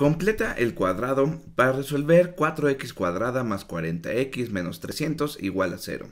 Completa el cuadrado para resolver 4x cuadrada más 40x menos 300 igual a 0.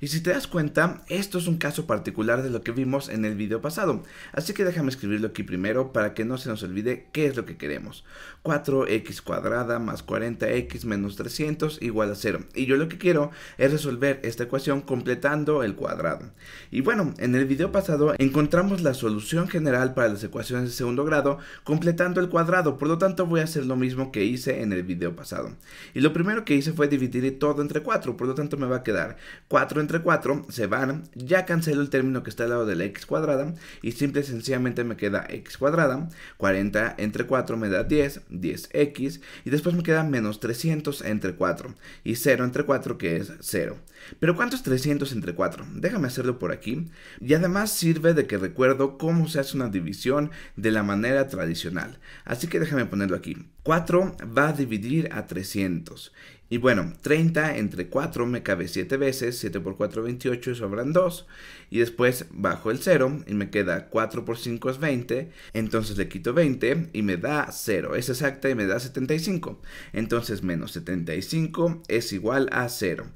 Y si te das cuenta, esto es un caso particular de lo que vimos en el video pasado, así que déjame escribirlo aquí primero para que no se nos olvide qué es lo que queremos. 4x cuadrada más 40x menos 300 igual a 0. Y yo lo que quiero es resolver esta ecuación completando el cuadrado. Y bueno, en el video pasado encontramos la solución general para las ecuaciones de segundo grado completando el cuadrado, por lo tanto voy a hacer lo mismo que hice en el video pasado. Y lo primero que hice fue dividir todo entre 4, por lo tanto me va a quedar 4 entre 4, se van, ya cancelo el término que está al lado de la x cuadrada y simple y sencillamente me queda x cuadrada, 40 entre 4 me da 10, 10x y después me queda menos 300 entre 4 y 0 entre 4 que es 0. Pero ¿cuánto es 300 entre 4? Déjame hacerlo por aquí y además sirve de que recuerdo cómo se hace una división de la manera tradicional. Así que déjame ponerlo aquí. 4 va a dividir a 300. Y bueno, 30 entre 4 me cabe 7 veces, 7 por 4 28 y sobran 2. Y después bajo el 0 y me queda 4 por 5 es 20. Entonces le quito 20 y me da 0. Es exacta y me da 75. Entonces menos 75 es igual a 0.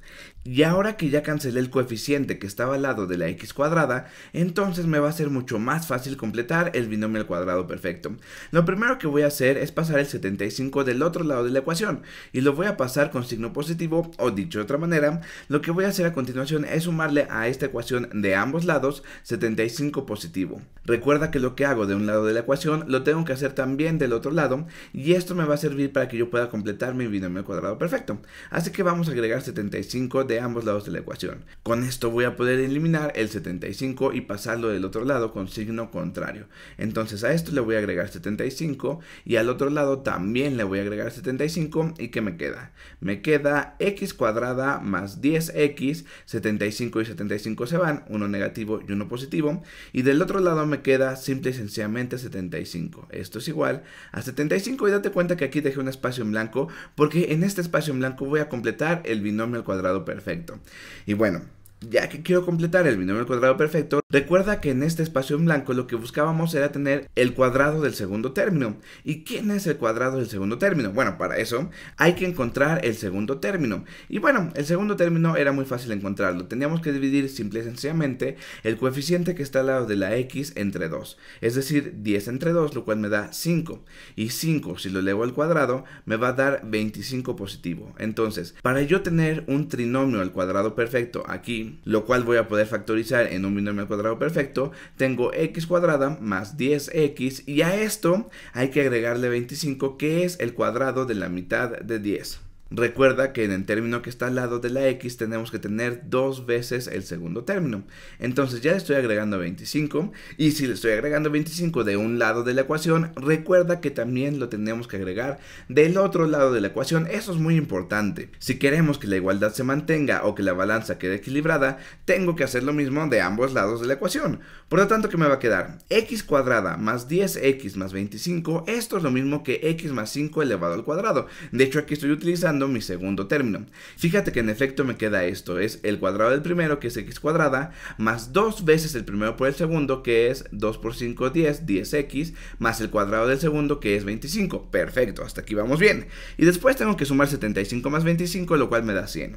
Y ahora que ya cancelé el coeficiente que estaba al lado de la x cuadrada, entonces me va a ser mucho más fácil completar el binomio al cuadrado perfecto. Lo primero que voy a hacer es pasar el 75 del otro lado de la ecuación y lo voy a pasar con signo positivo o dicho de otra manera, lo que voy a hacer a continuación es sumarle a esta ecuación de ambos lados 75 positivo. Recuerda que lo que hago de un lado de la ecuación lo tengo que hacer también del otro lado y esto me va a servir para que yo pueda completar mi binomio cuadrado perfecto. Así que vamos a agregar 75 de ambos lados de la ecuación. Con esto voy a poder eliminar el 75 y pasarlo del otro lado con signo contrario. Entonces a esto le voy a agregar 75 y al otro lado también también le voy a agregar 75 y ¿qué me queda? Me queda x cuadrada más 10x, 75 y 75 se van, uno negativo y uno positivo, y del otro lado me queda simple y sencillamente 75. Esto es igual a 75 y date cuenta que aquí dejé un espacio en blanco porque en este espacio en blanco voy a completar el binomio al cuadrado perfecto. Y bueno, ya que quiero completar el binomio cuadrado perfecto, recuerda que en este espacio en blanco lo que buscábamos era tener el cuadrado del segundo término. ¿Y quién es el cuadrado del segundo término? Bueno, para eso hay que encontrar el segundo término. Y bueno, el segundo término era muy fácil encontrarlo. Teníamos que dividir simple y sencillamente el coeficiente que está al lado de la x entre 2. Es decir, 10 entre 2, lo cual me da 5. Y 5, si lo elevo al cuadrado, me va a dar 25 positivo. Entonces, para yo tener un trinomio al cuadrado perfecto aquí, lo cual voy a poder factorizar en un binomio cuadrado perfecto, tengo x cuadrada más 10x y a esto hay que agregarle 25 que es el cuadrado de la mitad de 10. Recuerda que en el término que está al lado de la x tenemos que tener dos veces el segundo término. Entonces ya le estoy agregando 25 y si le estoy agregando 25 de un lado de la ecuación, recuerda que también lo tenemos que agregar del otro lado de la ecuación. Eso es muy importante. Si queremos que la igualdad se mantenga o que la balanza quede equilibrada, tengo que hacer lo mismo de ambos lados de la ecuación. Por lo tanto, ¿qué me va a quedar? x cuadrada más 10x más 25, esto es lo mismo que x más 5 elevado al cuadrado. De hecho, aquí estoy utilizando mi segundo término. Fíjate que en efecto me queda esto, es el cuadrado del primero que es x cuadrada, más dos veces el primero por el segundo que es 2 por 5 10, 10x, más el cuadrado del segundo que es 25. Perfecto, hasta aquí vamos bien. Y después tengo que sumar 75 más 25, lo cual me da 100.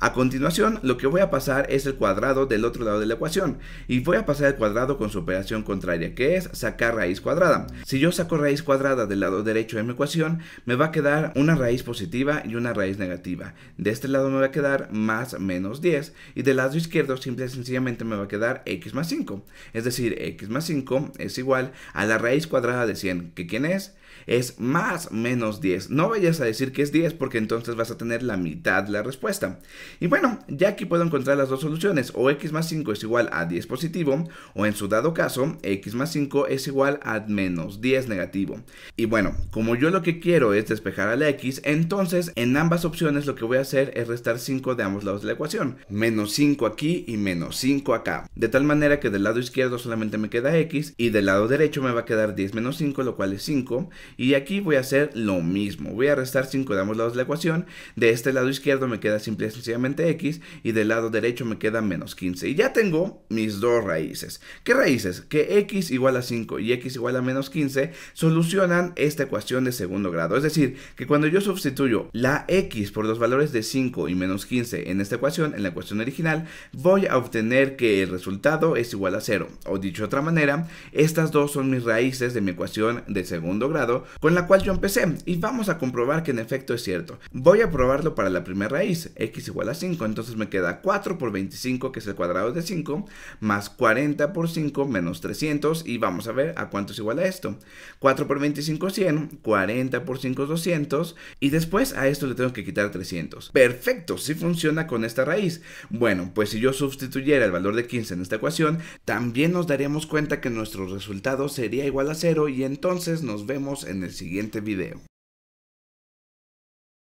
A continuación, lo que voy a pasar es el cuadrado del otro lado de la ecuación y voy a pasar el cuadrado con su operación contraria, que es sacar raíz cuadrada. Si yo saco raíz cuadrada del lado derecho de mi ecuación, me va a quedar una raíz positiva y una raíz negativa. De este lado me va a quedar más menos 10 y del lado izquierdo simple y sencillamente me va a quedar x más 5. Es decir, x más 5 es igual a la raíz cuadrada de 100, que quién es? Es más menos 10. No vayas a decir que es 10 porque entonces vas a tener la mitad de la respuesta. Y bueno, ya aquí puedo encontrar las dos soluciones, o x más 5 es igual a 10 positivo, o en su dado caso, x más 5 es igual a menos 10 negativo. Y bueno, como yo lo que quiero es despejar a la x, entonces en ambas opciones lo que voy a hacer es restar 5 de ambos lados de la ecuación, menos 5 aquí y menos 5 acá, de tal manera que del lado izquierdo solamente me queda x y del lado derecho me va a quedar 10 menos 5, lo cual es 5, y aquí voy a hacer lo mismo, voy a restar 5 de ambos lados de la ecuación, de este lado izquierdo me queda simple y x y del lado derecho me queda menos 15. Y ya tengo mis dos raíces. ¿Qué raíces? Que x igual a 5 y x igual a menos 15 solucionan esta ecuación de segundo grado. Es decir, que cuando yo sustituyo la x por los valores de 5 y menos 15 en esta ecuación, en la ecuación original, voy a obtener que el resultado es igual a 0. O dicho de otra manera, estas dos son mis raíces de mi ecuación de segundo grado con la cual yo empecé. Y vamos a comprobar que en efecto es cierto. Voy a probarlo para la primera raíz, x igual a 5. Entonces me queda 4 por 25, que es el cuadrado de 5, más 40 por 5 menos 300. Y vamos a ver a cuánto es igual a esto. 4 por 25 es 100, 40 por 5 es 200. Y después a esto le tengo que quitar 300. Perfecto, si sí funciona con esta raíz. Bueno, pues si yo sustituyera el valor de 15 en esta ecuación, también nos daríamos cuenta que nuestro resultado sería igual a 0 y entonces nos vemos en el siguiente video.